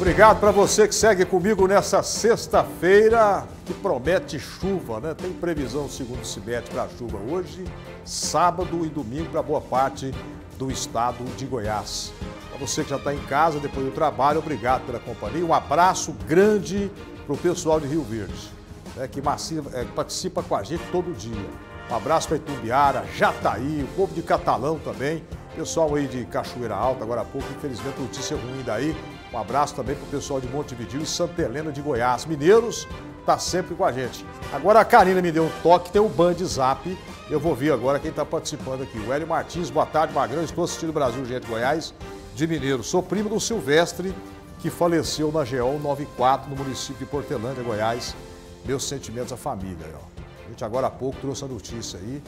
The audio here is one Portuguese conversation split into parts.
Obrigado para você que segue comigo nessa sexta-feira, que promete chuva, né? Tem previsão, segundo o CIMET, para chuva hoje, sábado e domingo para boa parte do estado de Goiás. Para você que já está em casa depois do trabalho, obrigado pela companhia. Um abraço grande para o pessoal de Rio Verde, né? que, é, que participa com a gente todo dia. Um abraço para Itumbiara, Jataí, o povo de Catalão também. Pessoal aí de Cachoeira Alta, agora há pouco, infelizmente, notícia ruim daí. Um abraço também para o pessoal de Montevidil e Santa Helena de Goiás. Mineiros, tá sempre com a gente. Agora a Karina me deu um toque, tem o um Band Zap. Eu vou ver agora quem está participando aqui. O Hélio Martins, boa tarde, Magrão. Estou assistindo Brasil Gente Goiás, de Mineiro. Sou primo do Silvestre, que faleceu na GO 94, no município de Portelândia, Goiás. Meus sentimentos à família. Ó. A gente agora há pouco trouxe a notícia aí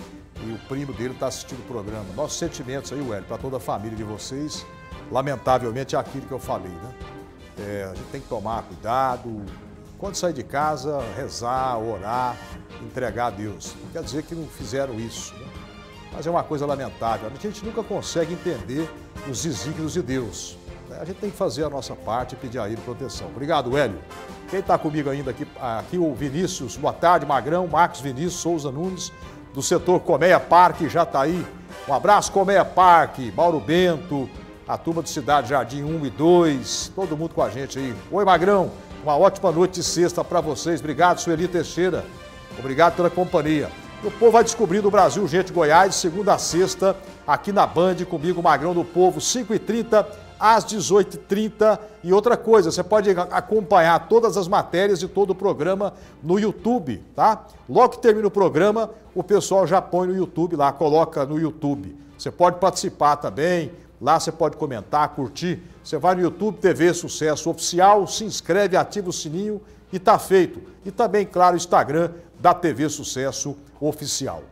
e o primo dele está assistindo o programa. Nossos sentimentos aí, Hélio, para toda a família de vocês lamentavelmente, é aquilo que eu falei, né? É, a gente tem que tomar cuidado, quando sair de casa, rezar, orar, entregar a Deus. Não quer dizer que não fizeram isso, né? mas é uma coisa lamentável. A gente nunca consegue entender os desígnios de Deus. É, a gente tem que fazer a nossa parte e pedir a Ele proteção. Obrigado, Hélio. Quem está comigo ainda aqui, aqui, o Vinícius, boa tarde, Magrão, Marcos Vinícius, Souza Nunes, do setor Comeia Parque, já está aí. Um abraço, Comeia Parque, Mauro Bento, a turma do Cidade Jardim 1 e 2, todo mundo com a gente aí. Oi, Magrão, uma ótima noite de sexta para vocês. Obrigado, Sueli Teixeira. Obrigado pela companhia. O povo vai descobrindo o Brasil Gente Goiás, segunda a sexta, aqui na Band, comigo, Magrão do Povo, 5h30 às 18h30. E outra coisa, você pode acompanhar todas as matérias e todo o programa no YouTube, tá? Logo que termina o programa, o pessoal já põe no YouTube lá, coloca no YouTube. Você pode participar também, Lá você pode comentar, curtir. Você vai no YouTube TV Sucesso Oficial, se inscreve, ativa o sininho e tá feito. E também, claro, o Instagram da TV Sucesso Oficial.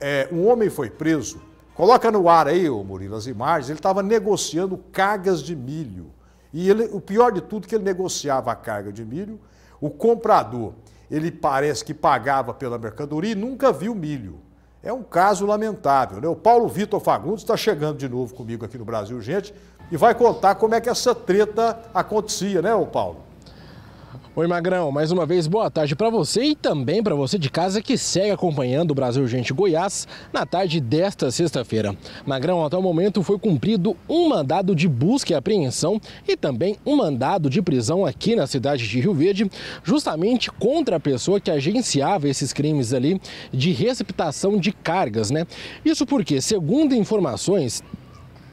É, um homem foi preso. Coloca no ar aí, ô Murilo, as imagens. Ele estava negociando cargas de milho. E ele, o pior de tudo é que ele negociava a carga de milho. O comprador, ele parece que pagava pela mercadoria e nunca viu milho. É um caso lamentável. Né? O Paulo Vitor Fagundes está chegando de novo comigo aqui no Brasil, gente, e vai contar como é que essa treta acontecia, né, o Paulo? Oi, Magrão. Mais uma vez, boa tarde para você e também para você de casa que segue acompanhando o Brasil Gente Goiás na tarde desta sexta-feira. Magrão, até o momento foi cumprido um mandado de busca e apreensão e também um mandado de prisão aqui na cidade de Rio Verde, justamente contra a pessoa que agenciava esses crimes ali de receptação de cargas, né? Isso porque, segundo informações,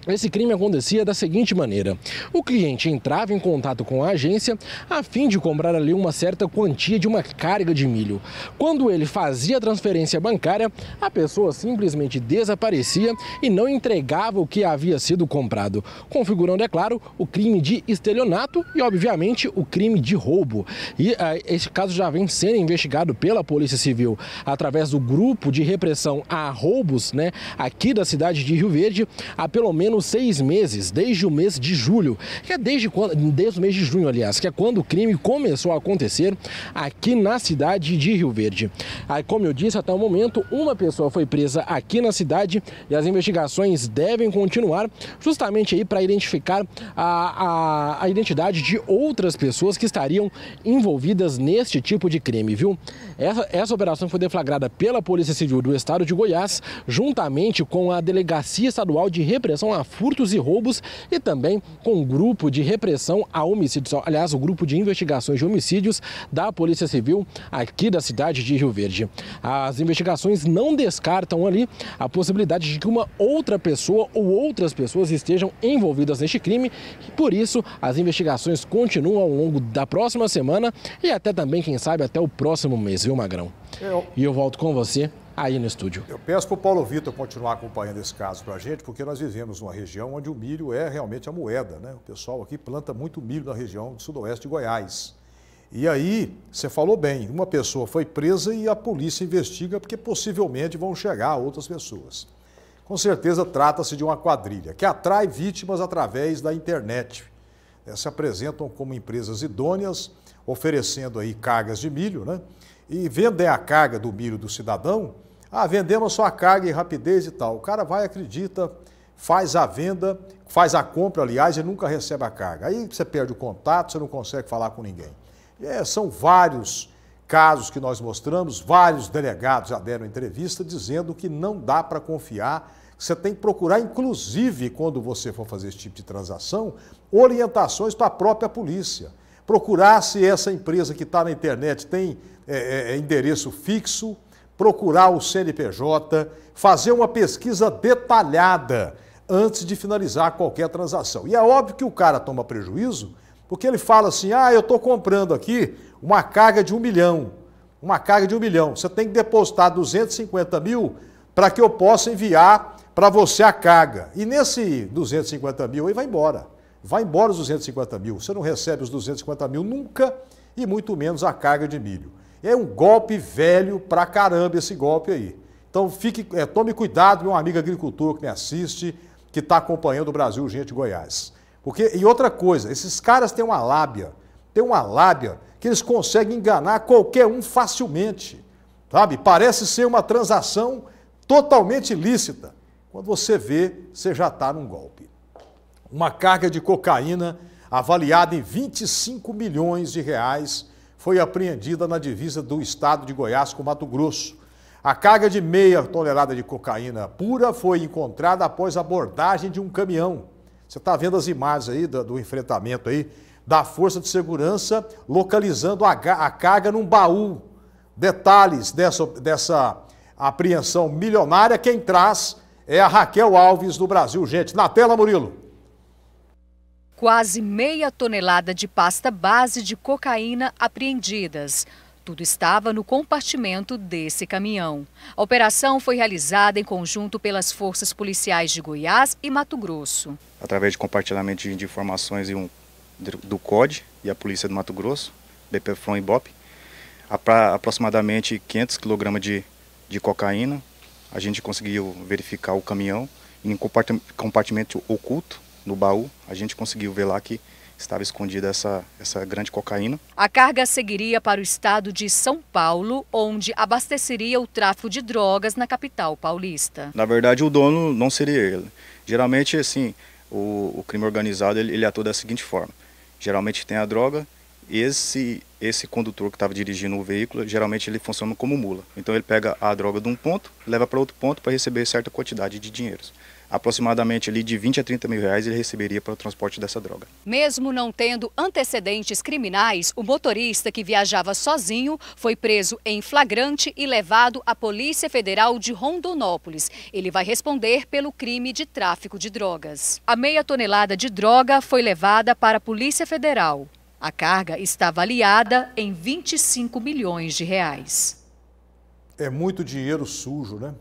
esse crime acontecia da seguinte maneira: o cliente entrava em contato com a agência a fim de comprar ali uma certa quantia de uma carga de milho. Quando ele fazia a transferência bancária, a pessoa simplesmente desaparecia e não entregava o que havia sido comprado, configurando, é claro, o crime de estelionato e, obviamente, o crime de roubo. E ah, esse caso já vem sendo investigado pela Polícia Civil através do grupo de repressão a roubos, né, aqui da cidade de Rio Verde, há pelo menos menos seis meses desde o mês de julho, que é desde, quando, desde o mês de junho, aliás, que é quando o crime começou a acontecer aqui na cidade de Rio Verde. Aí, como eu disse, até o momento, uma pessoa foi presa aqui na cidade e as investigações devem continuar justamente aí para identificar a, a, a identidade de outras pessoas que estariam envolvidas neste tipo de crime, viu? Essa, essa operação foi deflagrada pela Polícia Civil do Estado de Goiás, juntamente com a Delegacia Estadual de Repressão à furtos e roubos e também com o grupo de repressão a homicídios, aliás, o grupo de investigações de homicídios da Polícia Civil aqui da cidade de Rio Verde. As investigações não descartam ali a possibilidade de que uma outra pessoa ou outras pessoas estejam envolvidas neste crime e por isso as investigações continuam ao longo da próxima semana e até também, quem sabe, até o próximo mês, viu, Magrão? E eu volto com você aí no estúdio. Eu peço para o Paulo Vitor continuar acompanhando esse caso para a gente, porque nós vivemos numa região onde o milho é realmente a moeda. Né? O pessoal aqui planta muito milho na região do sudoeste de Goiás. E aí, você falou bem, uma pessoa foi presa e a polícia investiga porque possivelmente vão chegar outras pessoas. Com certeza trata-se de uma quadrilha que atrai vítimas através da internet. Se apresentam como empresas idôneas, oferecendo aí cargas de milho, né? E vendem né, a carga do milho do cidadão ah, vendemos sua carga e rapidez e tal. O cara vai, acredita, faz a venda, faz a compra, aliás, e nunca recebe a carga. Aí você perde o contato, você não consegue falar com ninguém. É, são vários casos que nós mostramos, vários delegados já deram entrevista dizendo que não dá para confiar. Você tem que procurar, inclusive, quando você for fazer esse tipo de transação, orientações para a própria polícia. Procurar se essa empresa que está na internet tem é, é, é endereço fixo, procurar o CNPJ, fazer uma pesquisa detalhada antes de finalizar qualquer transação. E é óbvio que o cara toma prejuízo, porque ele fala assim: ah, eu estou comprando aqui uma carga de um milhão, uma carga de um milhão. Você tem que depositar 250 mil para que eu possa enviar para você a carga. E nesse 250 mil aí vai embora. Vai embora os 250 mil. Você não recebe os 250 mil nunca e muito menos a carga de milho. É um golpe velho pra caramba esse golpe aí. Então fique, é, tome cuidado, meu amigo agricultor que me assiste, que está acompanhando o Brasil Gente Goiás. Porque, e outra coisa, esses caras têm uma lábia, têm uma lábia que eles conseguem enganar qualquer um facilmente. Sabe? Parece ser uma transação totalmente ilícita Quando você vê, você já está num golpe. Uma carga de cocaína avaliada em 25 milhões de reais, foi apreendida na divisa do estado de Goiás com Mato Grosso. A carga de meia tonelada de cocaína pura foi encontrada após a abordagem de um caminhão. Você está vendo as imagens aí do, do, enfrentamento aí da Força de Segurança localizando a, a carga num baú. Detalhes dessa, dessa apreensão milionária, quem traz é a Raquel Alves do Brasil. Gente, na tela, Murilo. Quase meia tonelada de pasta base de cocaína apreendidas. Tudo estava no compartimento desse caminhão. A operação foi realizada em conjunto pelas forças policiais de Goiás e Mato Grosso. Através de compartilhamento de informações um, do COD e a Polícia do Mato Grosso, BPFRON e BOP, aproximadamente 500 kg de, de cocaína. A gente conseguiu verificar o caminhão em um compartimento oculto no baú, a gente conseguiu ver lá que estava escondida essa, essa grande cocaína. A carga seguiria para o estado de São Paulo, onde abasteceria o tráfico de drogas na capital paulista. Na verdade, o dono não seria ele. Geralmente, assim, o, o crime organizado ele, ele atua da seguinte forma: geralmente tem a droga, esse esse condutor que estava dirigindo o veículo, geralmente ele funciona como mula. Então ele pega a droga de um ponto, leva para outro ponto para receber certa quantidade de dinheiros aproximadamente ali de 20 a 30 mil reais ele receberia para o transporte dessa droga. Mesmo não tendo antecedentes criminais, o motorista que viajava sozinho foi preso em flagrante e levado à Polícia Federal de Rondonópolis. Ele vai responder pelo crime de tráfico de drogas. A meia tonelada de droga foi levada para a Polícia Federal. A carga está avaliada em 25 milhões de reais. É muito dinheiro sujo, né?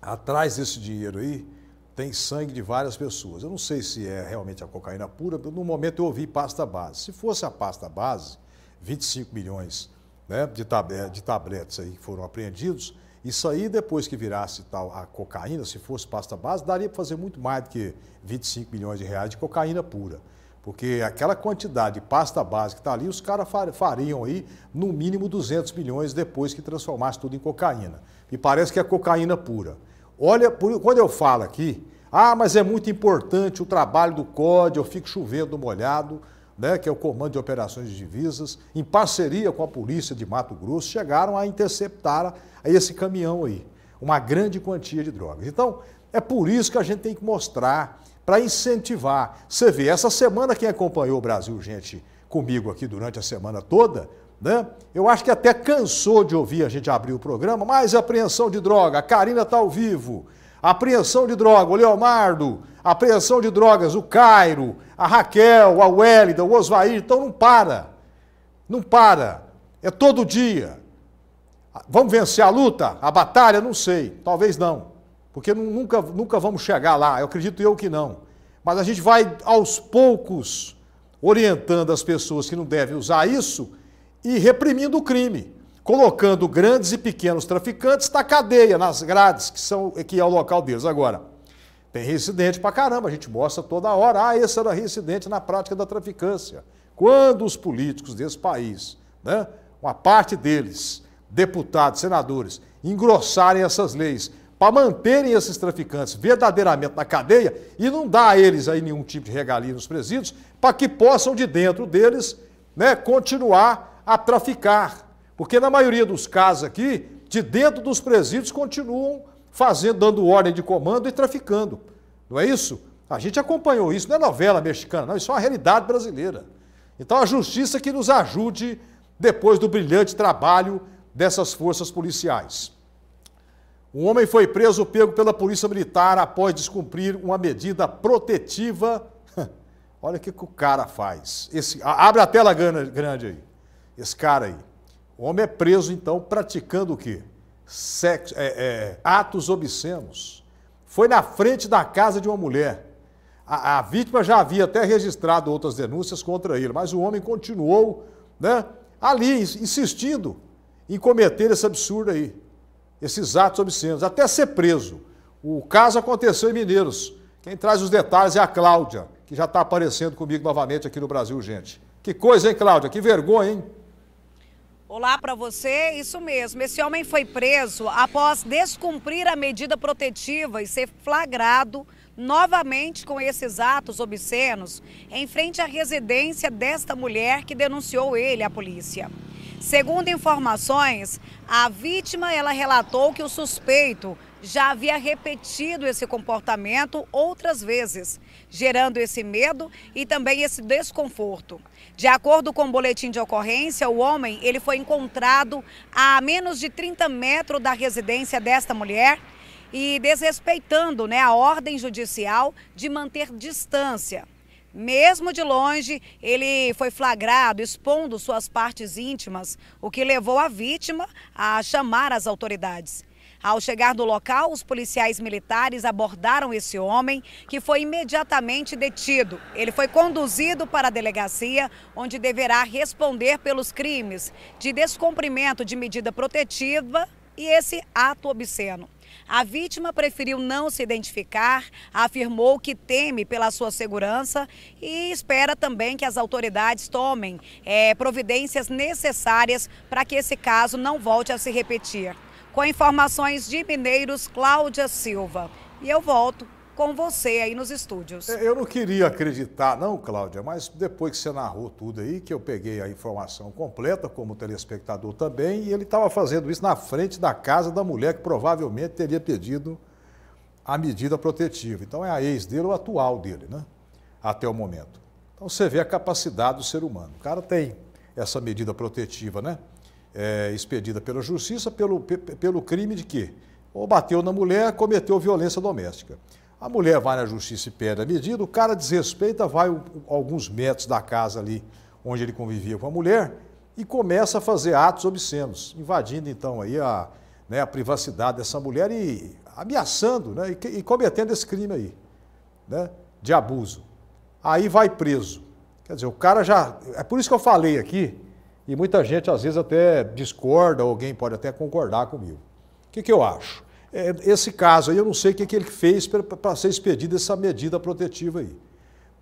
atrás desse dinheiro aí tem sangue de várias pessoas. Eu não sei se é realmente a cocaína pura, no momento eu ouvi pasta base. Se fosse a pasta base, 25 milhões né, de, tab de tabletes aí que foram apreendidos, isso aí depois que virasse tal a cocaína, se fosse pasta base, daria para fazer muito mais do que 25 milhões de reais de cocaína pura. Porque aquela quantidade de pasta base que está ali, os caras fariam aí no mínimo 200 milhões depois que transformasse tudo em cocaína. E parece que é cocaína pura. Olha, por, quando eu falo aqui, ah, mas é muito importante o trabalho do COD, eu fico chovendo molhado, né, que é o Comando de Operações de Divisas, em parceria com a Polícia de Mato Grosso, chegaram a interceptar esse caminhão aí, uma grande quantia de drogas. Então, é por isso que a gente tem que mostrar, para incentivar. Você vê, essa semana quem acompanhou o Brasil, gente, comigo aqui durante a semana toda, né? Eu acho que até cansou de ouvir a gente abrir o programa, mais apreensão de droga, a Karina está ao vivo, apreensão de droga, o Leomardo, apreensão de drogas, o Cairo, a Raquel, a Wélida, o Osvair, então não para, não para, é todo dia. Vamos vencer a luta, a batalha, não sei, talvez não, porque nunca, nunca vamos chegar lá, eu acredito eu que não. Mas a gente vai aos poucos orientando as pessoas que não devem usar isso e reprimindo o crime, colocando grandes e pequenos traficantes na cadeia, nas grades, que, são, que é o local deles. Agora, tem reincidente pra caramba, a gente mostra toda hora. Ah, esse era reincidente na prática da traficância. Quando os políticos desse país, né, uma parte deles, deputados, senadores, engrossarem essas leis para manterem esses traficantes verdadeiramente na cadeia e não dar a eles aí nenhum tipo de regalia nos presídios, para que possam de dentro deles né, continuar a traficar. Porque na maioria dos casos aqui, de dentro dos presídios continuam fazendo, dando ordem de comando e traficando. Não é isso? A gente acompanhou isso, não é novela mexicana, não, isso é uma realidade brasileira. Então a justiça que nos ajude depois do brilhante trabalho dessas forças policiais. Um homem foi preso pego pela polícia militar após descumprir uma medida protetiva. Olha o que, que o cara faz. Esse, abre a tela grande aí esse cara aí. O homem é preso, então, praticando o quê? Sexo, é, é, atos obscenos. Foi na frente da casa de uma mulher. A, a, vítima já havia até registrado outras denúncias contra ele, mas o homem continuou né, ali, insistindo em cometer esse absurdo aí, esses atos obscenos, até ser preso. O caso aconteceu em Mineiros. Quem traz os detalhes é a Cláudia, que já está aparecendo comigo novamente aqui no Brasil, gente. Que coisa, hein, Cláudia? Que vergonha, hein? Olá para você, isso mesmo. Esse homem foi preso após descumprir a medida protetiva e ser flagrado novamente com esses atos obscenos em frente à residência desta mulher que denunciou ele à polícia. Segundo informações, a vítima ela relatou que o suspeito já havia repetido esse comportamento outras vezes gerando esse medo e também esse desconforto. De acordo com o boletim de ocorrência, o homem ele foi encontrado a menos de 30 metros da residência desta mulher e desrespeitando né, a ordem judicial de manter distância. Mesmo de longe, ele foi flagrado expondo suas partes íntimas, o que levou a vítima a chamar as autoridades. Ao chegar no local, os policiais militares abordaram esse homem, que foi imediatamente detido. Ele foi conduzido para a delegacia, onde deverá responder pelos crimes de descumprimento de medida protetiva e esse ato obsceno. A vítima preferiu não se identificar, afirmou que teme pela sua segurança e espera também que as autoridades tomem é, providências necessárias para que esse caso não volte a se repetir com informações de Mineiros, Cláudia Silva. E eu volto com você aí nos estúdios. É, eu não queria acreditar, não, Cláudia, mas depois que você narrou tudo aí, que eu peguei a informação completa, como telespectador também, e ele estava fazendo isso na frente da casa da mulher que provavelmente teria pedido a medida protetiva. Então é a ex dele ou atual dele, né? Até o momento. Então você vê a capacidade do ser humano. O cara tem essa medida protetiva, né? é, expedida pela justiça pelo, pelo crime de quê? ou bateu na mulher, cometeu violência doméstica. A mulher vai na justiça e pede a medida, o cara desrespeita, vai alguns metros da casa ali onde ele convivia com a mulher e começa a fazer atos obscenos, invadindo então aí a, né, a privacidade dessa mulher e ameaçando né, e, e cometendo esse crime aí, né, de abuso. Aí vai preso. Quer dizer, o cara já. É por isso que eu falei aqui e muita gente, às vezes, até discorda, alguém pode até concordar comigo. O que, que eu acho? É, esse caso aí, eu não sei o que, que ele fez para ser expedida essa medida protetiva aí.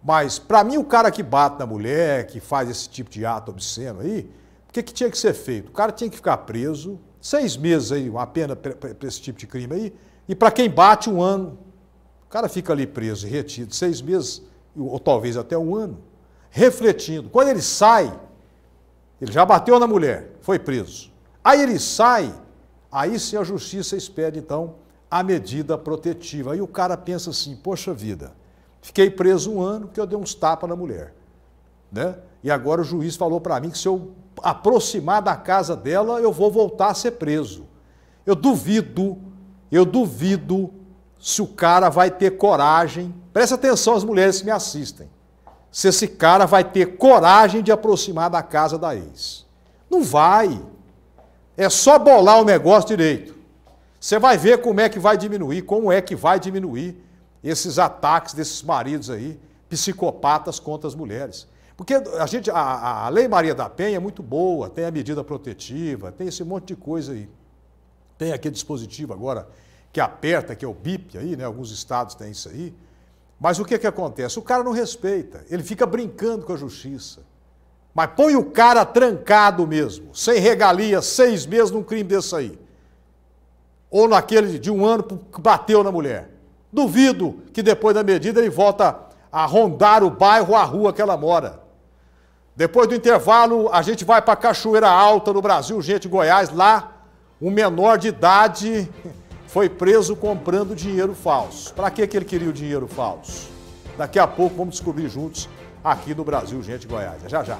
Mas, para mim, o cara que bate na mulher, que faz esse tipo de ato obsceno aí, o que, que tinha que ser feito? O cara tinha que ficar preso, seis meses aí, uma pena para esse tipo de crime aí, e para quem bate, um ano. O cara fica ali preso e retido seis meses, ou talvez até um ano, refletindo. Quando ele sai, ele já bateu na mulher, foi preso. Aí ele sai, aí sim a justiça expede, então, a medida protetiva. Aí o cara pensa assim, poxa vida, fiquei preso um ano porque eu dei uns tapas na mulher. Né? E agora o juiz falou para mim que se eu aproximar da casa dela, eu vou voltar a ser preso. Eu duvido, eu duvido se o cara vai ter coragem. Presta atenção às mulheres que me assistem se esse cara vai ter coragem de aproximar da casa da ex. Não vai. É só bolar o negócio direito. Você vai ver como é que vai diminuir, como é que vai diminuir esses ataques desses maridos aí, psicopatas contra as mulheres. Porque a gente, a, a Lei Maria da Penha é muito boa, tem a medida protetiva, tem esse monte de coisa aí. Tem aquele dispositivo agora que aperta, que é o BIP aí, né? Alguns estados têm isso aí. Mas o que, é que acontece? O cara não respeita, ele fica brincando com a justiça. Mas põe o cara trancado mesmo, sem regalia, seis meses num crime desse aí. Ou naquele de um ano que bateu na mulher. Duvido que depois da medida ele volta a rondar o bairro, a rua que ela mora. Depois do intervalo, a gente vai para Cachoeira Alta, no Brasil, gente, Goiás, lá, um menor de idade foi preso comprando dinheiro falso. Para que, que ele queria o dinheiro falso? Daqui a pouco vamos descobrir juntos aqui no Brasil Gente Goiás. É já já.